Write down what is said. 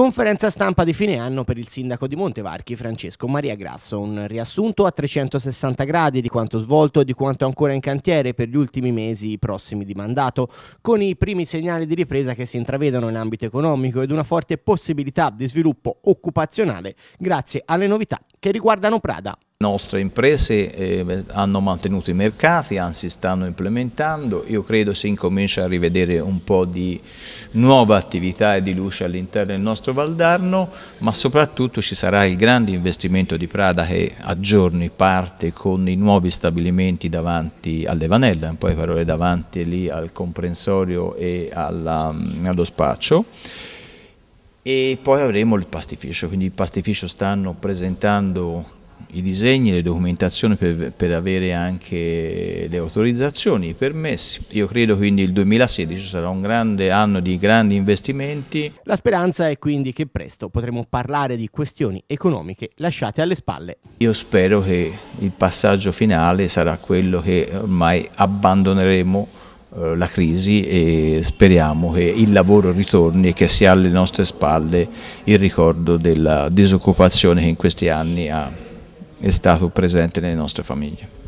Conferenza stampa di fine anno per il sindaco di Montevarchi Francesco Maria Grasso, un riassunto a 360 gradi di quanto svolto e di quanto ancora in cantiere per gli ultimi mesi prossimi di mandato, con i primi segnali di ripresa che si intravedono in ambito economico ed una forte possibilità di sviluppo occupazionale grazie alle novità che riguardano Prada nostre imprese eh, hanno mantenuto i mercati, anzi stanno implementando, io credo si incomincia a rivedere un po' di nuova attività e di luce all'interno del nostro Valdarno, ma soprattutto ci sarà il grande investimento di Prada che a giorni parte con i nuovi stabilimenti davanti alle all'Evanella, in poi parole davanti lì al comprensorio e alla, mm, allo spaccio e poi avremo il pastificio, quindi il pastificio stanno presentando i disegni, le documentazioni per, per, avere anche le autorizzazioni, i permessi. Io credo quindi il 2016 sarà un grande anno di grandi investimenti. La speranza è quindi che presto potremo parlare di questioni economiche lasciate alle spalle. Io spero che il passaggio finale sarà quello che ormai abbandoneremo eh, la crisi e speriamo che il lavoro ritorni e che sia alle nostre spalle il ricordo della disoccupazione che in questi anni ha è stato presente nelle nostre famiglie.